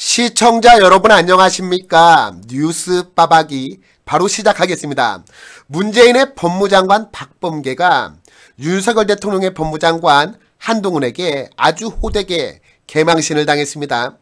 시청자 여러분 안녕하십니까? 뉴스 빠박이 바로 시작하겠습니다. 문재인의 법무장관 박범계가 윤석열 대통령의 법무장관 한동훈에게 아주 호되게 개망신을 당했습니다.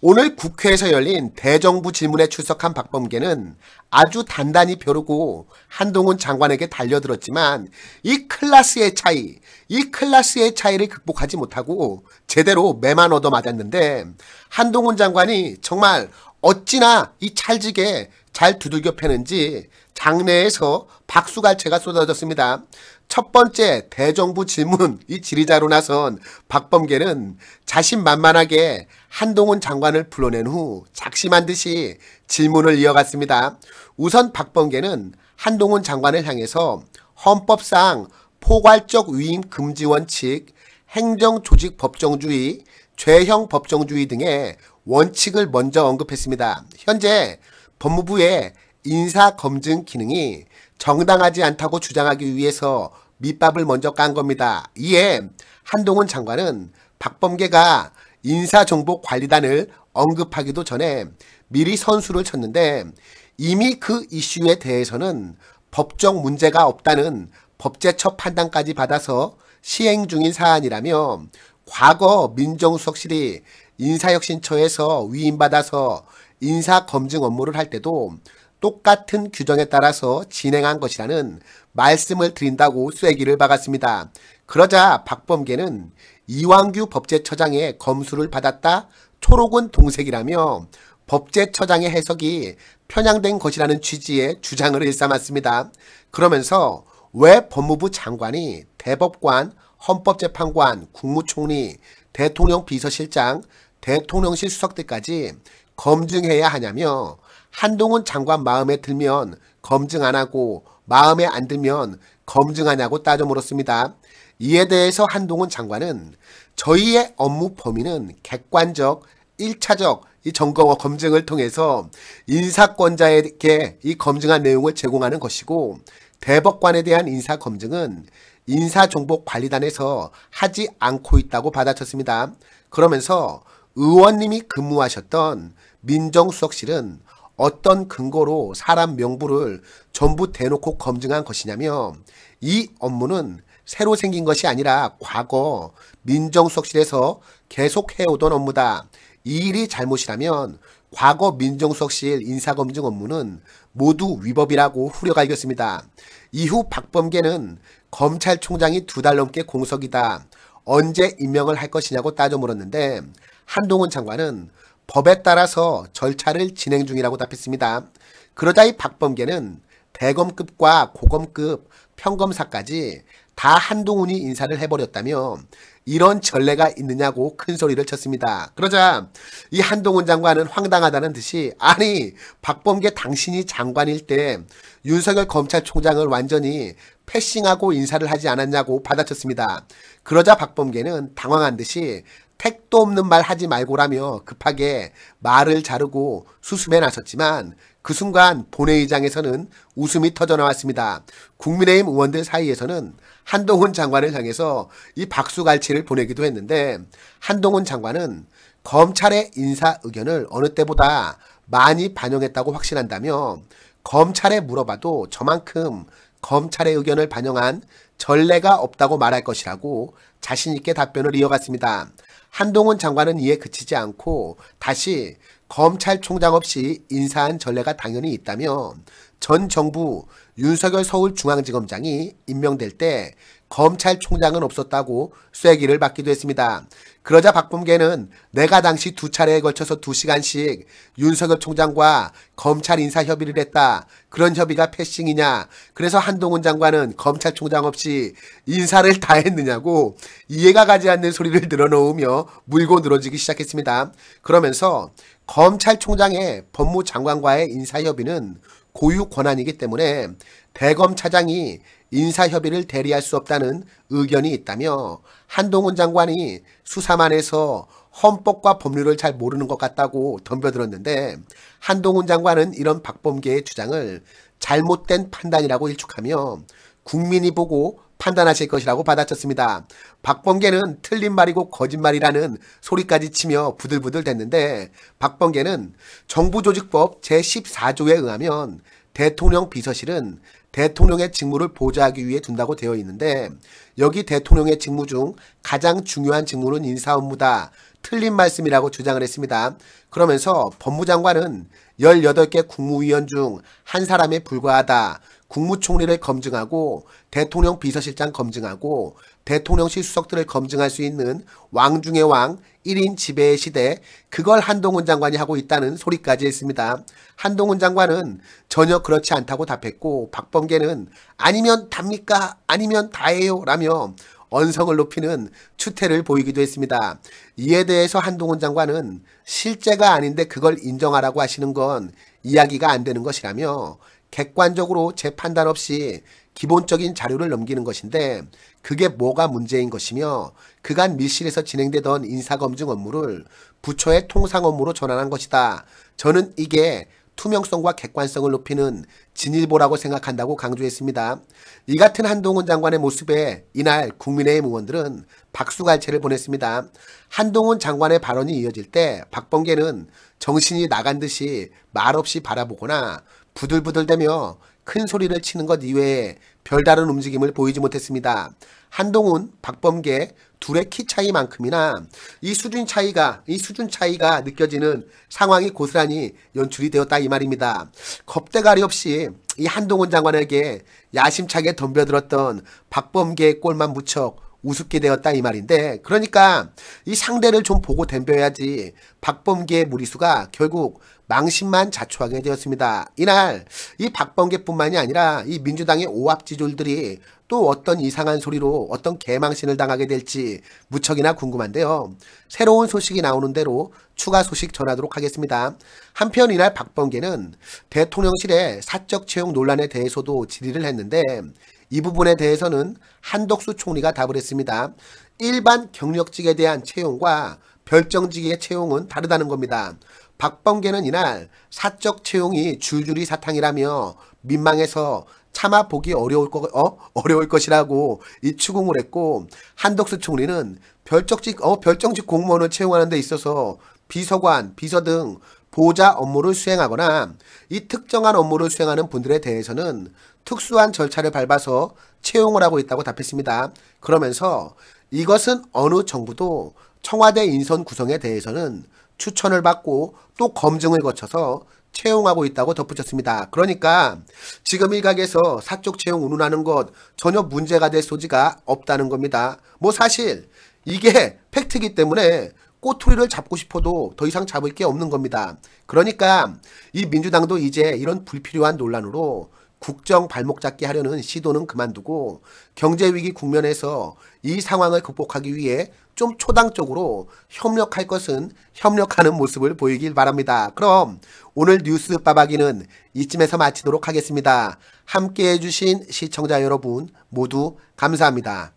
오늘 국회에서 열린 대정부 질문에 출석한 박범계는 아주 단단히 벼르고 한동훈 장관에게 달려들었지만 이 클라스의 차이, 이 클라스의 차이를 극복하지 못하고 제대로 매만 얻어맞았는데 한동훈 장관이 정말 어찌나 이 찰지게 잘 두들겨 패는지 장내에서 박수갈채가 쏟아졌습니다. 첫 번째 대정부 질문 이지리자로 나선 박범계는 자신만만하게 한동훈 장관을 불러낸 후 작심한 듯이 질문을 이어갔습니다. 우선 박범계는 한동훈 장관을 향해서 헌법상 포괄적 위임 금지 원칙, 행정조직 법정주의, 죄형 법정주의 등의 원칙을 먼저 언급했습니다. 현재 법무부의 인사검증 기능이 정당하지 않다고 주장하기 위해서 밑밥을 먼저 깐 겁니다. 이에 한동훈 장관은 박범계가 인사정보관리단을 언급하기도 전에 미리 선수를 쳤는데 이미 그 이슈에 대해서는 법적 문제가 없다는 법제처 판단까지 받아서 시행 중인 사안이라며 과거 민정수석실이 인사혁신처에서 위임받아서 인사검증 업무를 할 때도 똑같은 규정에 따라서 진행한 것이라는 말씀을 드린다고 쐐기를 박았습니다. 그러자 박범계는 이왕규 법제처장의 검수를 받았다 초록은 동색이라며 법제처장의 해석이 편향된 것이라는 취지의 주장을 일삼았습니다. 그러면서 왜 법무부 장관이 대법관, 헌법재판관, 국무총리, 대통령 비서실장, 대통령실 수석 들까지 검증해야 하냐며 한동훈 장관 마음에 들면 검증 안 하고 마음에 안 들면 검증하냐고 따져 물었습니다. 이에 대해서 한동훈 장관은 저희의 업무 범위는 객관적, 1차적 이점검 검증을 통해서 인사권자에게 이 검증한 내용을 제공하는 것이고 대법관에 대한 인사 검증은 인사정보관리단에서 하지 않고 있다고 받아쳤습니다. 그러면서 의원님이 근무하셨던 민정수석실은 어떤 근거로 사람 명부를 전부 대놓고 검증한 것이냐며 이 업무는 새로 생긴 것이 아니라 과거 민정수석실에서 계속 해오던 업무다. 이 일이 잘못이라면 과거 민정수석실 인사검증 업무는 모두 위법이라고 후려갈겼습니다. 이후 박범계는 검찰총장이 두 달 넘게 공석이다. 언제 임명을 할 것이냐고 따져 물었는데 한동훈 장관은 법에 따라서 절차를 진행 중이라고 답했습니다. 그러자 이 박범계는 대검급과 고검급, 평검사까지 다 한동훈이 인사를 해버렸다며 이런 전례가 있느냐고 큰 소리를 쳤습니다. 그러자 이 한동훈 장관은 황당하다는 듯이 아니 박범계 당신이 장관일 때 윤석열 검찰총장을 완전히 패싱하고 인사를 하지 않았냐고 받아쳤습니다. 그러자 박범계는 당황한 듯이 택도 없는 말 하지 말고라며 급하게 말을 자르고 수습에 나섰지만 그 순간 본회의장에서는 웃음이 터져나왔습니다. 국민의힘 의원들 사이에서는 한동훈 장관을 향해서 이 박수갈채를 보내기도 했는데 한동훈 장관은 검찰의 인사 의견을 어느 때보다 많이 반영했다고 확신한다며 검찰에 물어봐도 저만큼 검찰의 의견을 반영한 전례가 없다고 말할 것이라고 자신있게 답변을 이어갔습니다. 한동훈 장관은 이에 그치지 않고 다시 검찰총장 없이 인사한 전례가 당연히 있다며 전 정부 윤석열 서울중앙지검장이 임명될 때 검찰총장은 없었다고 쐐기를 받기도 했습니다. 그러자 박범계는 내가 당시 두 차례에 걸쳐서 두시간씩 윤석열 총장과 검찰 인사 협의를 했다. 그런 협의가 패싱이냐. 그래서 한동훈 장관은 검찰총장 없이 인사를 다 했느냐고 이해가 가지 않는 소리를 늘어놓으며 물고 늘어지기 시작했습니다. 그러면서 검찰총장의 법무장관과의 인사 협의는 고유 권한이기 때문에 대검 차장이 인사협의를 대리할 수 없다는 의견이 있다며 한동훈 장관이 수사만 해서 헌법과 법률을 잘 모르는 것 같다고 덤벼들었는데 한동훈 장관은 이런 박범계의 주장을 잘못된 판단이라고 일축하며 국민이 보고 판단하실 것이라고 받아쳤습니다. 박범계는 틀린 말이고 거짓말이라는 소리까지 치며 부들부들 댔는데 박범계는 정부조직법 제14조에 의하면 대통령 비서실은 대통령의 직무를 보좌하기 위해 둔다고 되어 있는데 여기 대통령의 직무 중 가장 중요한 직무는 인사 업무다. 틀린 말씀이라고 주장을 했습니다. 그러면서 법무장관은 18개 국무위원 중 한 사람에 불과하다. 국무총리를 검증하고 대통령 비서실장 검증하고 대통령실 수석들을 검증할 수 있는 왕중의 왕 1인 지배의 시대 그걸 한동훈 장관이 하고 있다는 소리까지 했습니다. 한동훈 장관은 전혀 그렇지 않다고 답했고 박범계는 아니면 답니까 아니면 다예요 라며 언성을 높이는 추태를 보이기도 했습니다. 이에 대해서 한동훈 장관은 실제가 아닌데 그걸 인정하라고 하시는 건 이야기가 안 되는 것이라며 객관적으로 재 판단 없이 기본적인 자료를 넘기는 것인데 그게 뭐가 문제인 것이며 그간 밀실에서 진행되던 인사검증 업무를 부처의 통상 업무로 전환한 것이다. 저는 이게 투명성과 객관성을 높이는 진일보라고 생각한다고 강조했습니다. 이 같은 한동훈 장관의 모습에 이날 국민의힘 의원들은 박수갈채를 보냈습니다. 한동훈 장관의 발언이 이어질 때 박범계는 정신이 나간 듯이 말없이 바라보거나 부들부들대며 큰 소리를 치는 것 이외에 별다른 움직임을 보이지 못했습니다. 한동훈, 박범계 둘의 키 차이만큼이나 이 수준 차이가 이 수준 차이가 느껴지는 상황이 고스란히 연출이 되었다 이 말입니다. 겁대가리 없이 이 한동훈 장관에게 야심차게 덤벼들었던 박범계의 골만 무척 우습게 되었다 이 말인데 그러니까 이 상대를 좀 보고 덤벼야지 박범계의 무리수가 결국 망신만 자초하게 되었습니다. 이날 이 박범계뿐만이 아니라 이 민주당의 오합지졸들이 또 어떤 이상한 소리로 어떤 개망신을 당하게 될지 무척이나 궁금한데요. 새로운 소식이 나오는 대로 추가 소식 전하도록 하겠습니다. 한편 이날 박범계는 대통령실의 사적 채용 논란에 대해서도 질의를 했는데 이 부분에 대해서는 한덕수 총리가 답을 했습니다. 일반 경력직에 대한 채용과 별정직의 채용은 다르다는 겁니다. 박범계는 이날 사적 채용이 줄줄이 사탕이라며 민망해서 참아 보기 어려울, 거, 어? 어려울 것이라고 이 추궁을 했고 한덕수 총리는 별정직, 어? 별정직 공무원을 채용하는 데 있어서 비서관, 비서 등보좌 업무를 수행하거나 이 특정한 업무를 수행하는 분들에 대해서는 특수한 절차를 밟아서 채용을 하고 있다고 답했습니다. 그러면서 이것은 어느 정부도 청와대 인선 구성에 대해서는 추천을 받고 또 검증을 거쳐서 채용하고 있다고 덧붙였습니다. 그러니까 지금 일각에서 사적 채용 운운하는 것 전혀 문제가 될 소지가 없다는 겁니다. 뭐 사실 이게 팩트이기 때문에 꼬투리를 잡고 싶어도 더 이상 잡을 게 없는 겁니다. 그러니까 이 민주당도 이제 이런 불필요한 논란으로 국정 발목 잡기 하려는 시도는 그만두고 경제위기 국면에서 이 상황을 극복하기 위해 좀 초당적으로 협력할 것은 협력하는 모습을 보이길 바랍니다. 그럼 오늘 뉴스 빠박이는 이쯤에서 마치도록 하겠습니다. 함께해 주신 시청자 여러분 모두 감사합니다.